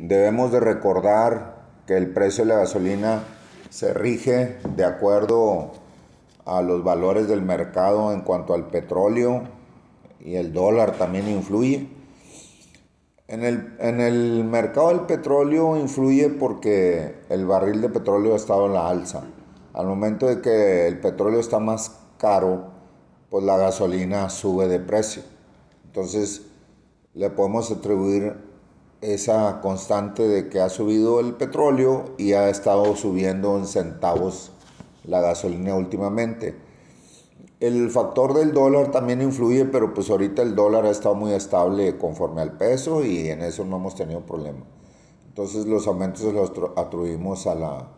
Debemos de recordar que el precio de la gasolina se rige de acuerdo a los valores del mercado en cuanto al petróleo y el dólar también influye. En el, en el mercado del petróleo influye porque el barril de petróleo ha estado en la alza. Al momento de que el petróleo está más caro, pues la gasolina sube de precio. Entonces le podemos atribuir esa constante de que ha subido el petróleo y ha estado subiendo en centavos la gasolina últimamente. El factor del dólar también influye, pero pues ahorita el dólar ha estado muy estable conforme al peso y en eso no hemos tenido problema. Entonces los aumentos los atribuimos a la,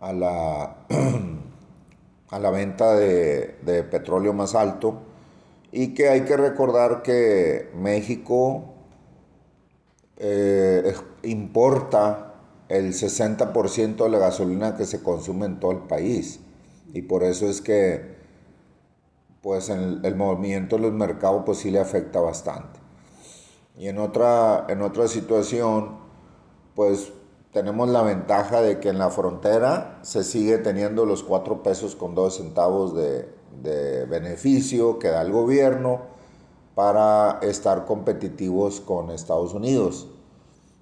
a la, a la venta de, de petróleo más alto y que hay que recordar que México eh, importa el 60% de la gasolina que se consume en todo el país. Y por eso es que pues en el movimiento del los mercados pues sí le afecta bastante. Y en otra, situación, pues tenemos la ventaja de que en la frontera se sigue teniendo los 4 pesos con 2 centavos de beneficio que da el gobierno para estar competitivos con Estados Unidos.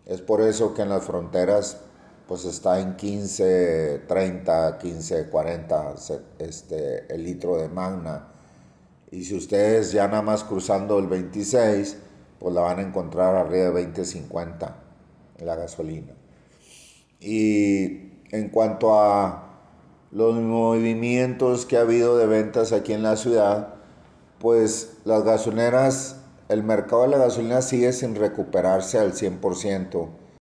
Es por eso que en las fronteras pues está en 15, 30, 15, 40 este, el litro de magna. Y si ustedes ya nada más cruzando el 26, pues la van a encontrar arriba de 20, 50 la gasolina. Y en cuanto a los movimientos que ha habido de ventas aquí en la ciudad, pues las gasolineras, el mercado de la gasolina sigue sin recuperarse al 100%.